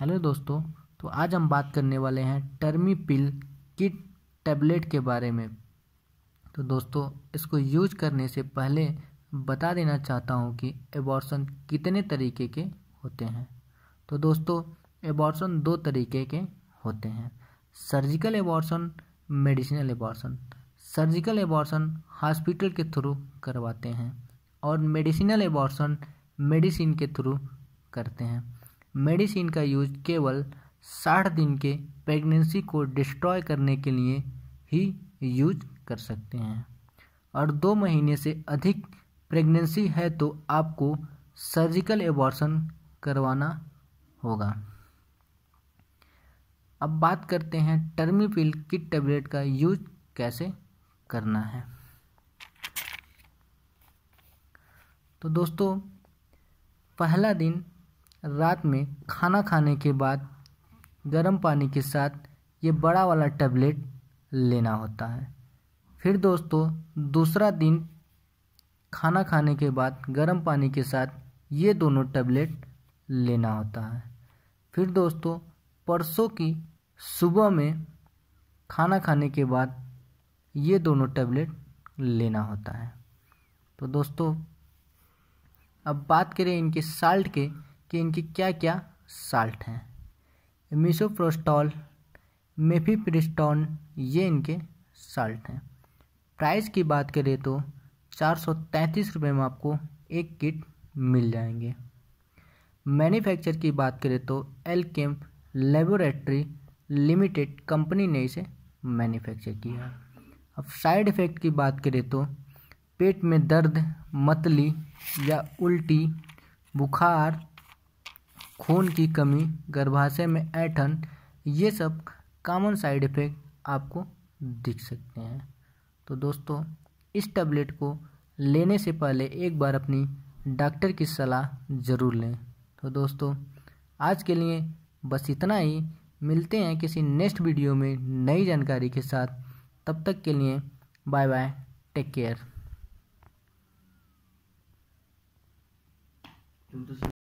hello दोस्तों तो आज हम बात करने वाले हैं टर्मी पिल किट टैबलेट के बारे में तो दोस्तों इसको यूज करने से पहले बता देना चाहता हूँ कि एबॉर्सन कितने तरीके के होते हैं तो दोस्तों एबॉर्सन दो तरीके के होते हैं surgical abortion medicinal abortion surgical abortion hospital के थ्रू करवाते हैं और मेडिसिनल एबॉर्सन मेडिसिन के थ्रू करते हैं मेडिसिन का यूज केवल साठ दिन के प्रेगनेंसी को डिस्ट्रॉय करने के लिए ही यूज कर सकते हैं और दो महीने से अधिक प्रेगनेंसी है तो आपको सर्जिकल एबॉर्शन करवाना होगा अब बात करते हैं टर्मीपिल की टेबलेट का यूज कैसे करना है तो दोस्तों पहला दिन रात में खाना खाने के बाद गर्म पानी के साथ ये बड़ा वाला टैबलेट लेना होता है फिर दोस्तों दूसरा दिन खाना खाने के बाद गर्म पानी के साथ ये दोनों टैबलेट लेना होता है फिर दोस्तों परसों की सुबह में खाना खाने के बाद ये दोनों टैबलेट लेना होता है तो दोस्तों अब बात करें इनके साल्ट के कि इनके क्या क्या साल्ट हैं मिसोप्रोस्टॉल मेफीप्रिस्टॉन ये इनके साल्ट हैं प्राइस की बात करें तो चार सौ तैंतीस रुपये में आपको एक किट मिल जाएंगे मैन्युफैक्चर की बात करें तो Alkem laboratory limited company ने इसे मैन्युफैक्चर किया अब साइड इफ़ेक्ट की बात करें तो पेट में दर्द मतली या उल्टी बुखार खून की कमी गर्भाशय में ऐठन ये सब कॉमन साइड इफ़ेक्ट आपको दिख सकते हैं तो दोस्तों इस टैबलेट को लेने से पहले एक बार अपनी डॉक्टर की सलाह ज़रूर लें तो दोस्तों आज के लिए बस इतना ही मिलते हैं किसी नेक्स्ट वीडियो में नई जानकारी के साथ तब तक के लिए बाय बाय टेक केयर